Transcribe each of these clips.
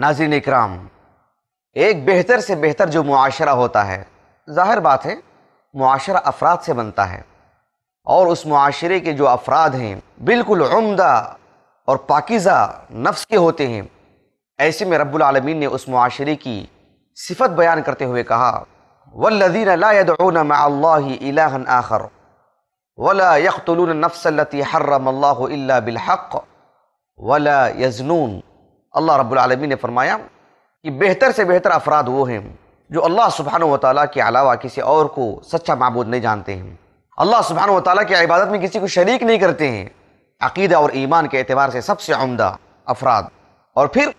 ناظرین اکرام ایک بہتر سے بہتر جو معاشرہ ہوتا ہے ظاہر بات ہے معاشرہ افراد سے بنتا ہے اور اس معاشرے کے جو افراد ہیں بالکل عمدہ اور پاکیزہ نفس کے ہوتے ہیں ایسے میں رب العالمین نے اس معاشرے کی صفت بیان کرتے ہوئے کہا الہا آخر ولا یخل نفسلََ حرم اللہ الا بالحق ولا یضنون اللہ رب العالمین نے فرمایا کہ بہتر سے بہتر افراد وہ ہیں جو اللہ سبحانہ و تعالیٰ کے علاوہ کسی اور کو سچا معبود نہیں جانتے ہیں اللہ سبحانہ و تعالیٰ کی عبادت میں کسی کو شریک نہیں کرتے ہیں عقیدہ اور ایمان کے اعتبار سے سب سے عمدہ افراد اور پھر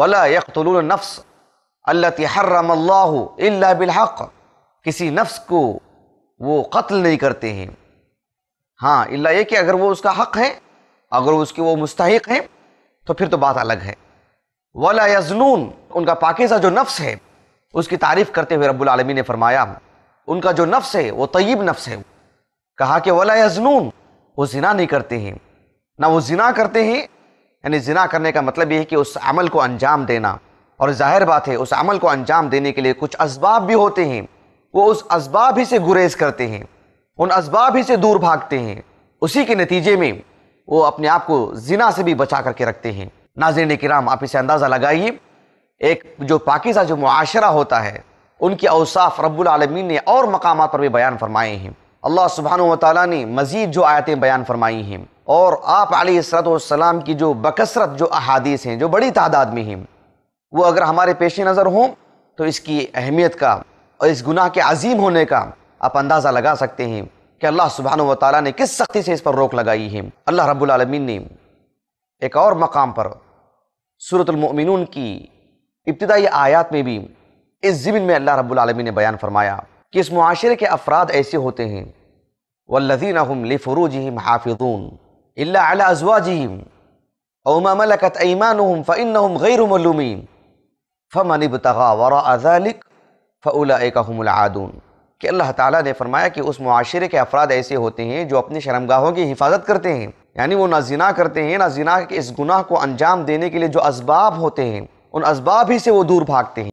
ولا يَقْتُلُونَ نفس اللہ حرم اللَّهُ إِلَّا بالحق کسی نفس کو وہ قتل نہیں کرتے ہیں ہاں اللہ یہ کہ اگر وہ اس کا حق ہے اگر اس کے وہ مستحق ہیں تو پھر تو بات الگ ہے ولا یزنون ان کا پاکیزہ جو نفس ہے اس کی تعریف کرتے ہوئے رب العالمین نے فرمایا ان کا جو نفس ہے وہ طیب نفس ہے کہا کہ ولا یزنون وہ زنا نہیں کرتے ہیں نہ وہ زنا کرتے ہیں یعنی زنا کرنے کا مطلب یہ ہے کہ اس عمل کو انجام دینا اور ظاہر بات ہے اس عمل کو انجام دینے کے لیے کچھ اسباب بھی ہوتے ہیں وہ اس اسباب ہی سے گریز کرتے ہیں ان اسباب ہی سے دور بھاگتے ہیں اسی کے نتیجے میں وہ اپنے آپ کو زنا سے بھی بچا کر کے رکھتے ہیں ناظرین کرام آپ اسے اندازہ لگائیے ایک جو پاکیزہ جو معاشرہ ہوتا ہے ان کے اوصاف رب العالمین نے اور مقامات پر بھی بیان فرمائے ہیں اللہ سبحانہ و تعالیٰ نے مزید جو آیتیں بیان فرمائی ہیں اور آپ علیہ السلط والسلام السلام کی جو بکثرت جو احادیث ہیں جو بڑی تعداد میں ہیں وہ اگر ہمارے پیش نظر ہوں تو اس کی اہمیت کا اور اس گناہ کے عظیم ہونے کا آپ اندازہ لگا سکتے ہیں کہ اللہ سبحانہ و تعالیٰ نے کس سختی سے اس پر روک لگائی ہے اللہ رب العالمین نے ایک اور مقام پر صورت المؤمنون کی ابتدائی آیات میں بھی اس ضمن میں اللہ رب العالمین نے بیان فرمایا کہ اس معاشرے کے افراد ایسے ہوتے ہیں والذین ملکت ایمانهم فانهم اللہ ملومين فمن ابتغى وراء ذلک فاولئك هم العادون کہ اللہ تعالیٰ نے فرمایا کہ اس معاشرے کے افراد ایسے ہوتے ہیں جو اپنی شرمگاہوں کی حفاظت کرتے ہیں یعنی وہ نہ زنا کرتے ہیں نہ زنا کے اس گناہ کو انجام دینے کے لیے جو اسباب ہوتے ہیں ان اسباب ہی سے وہ دور بھاگتے ہیں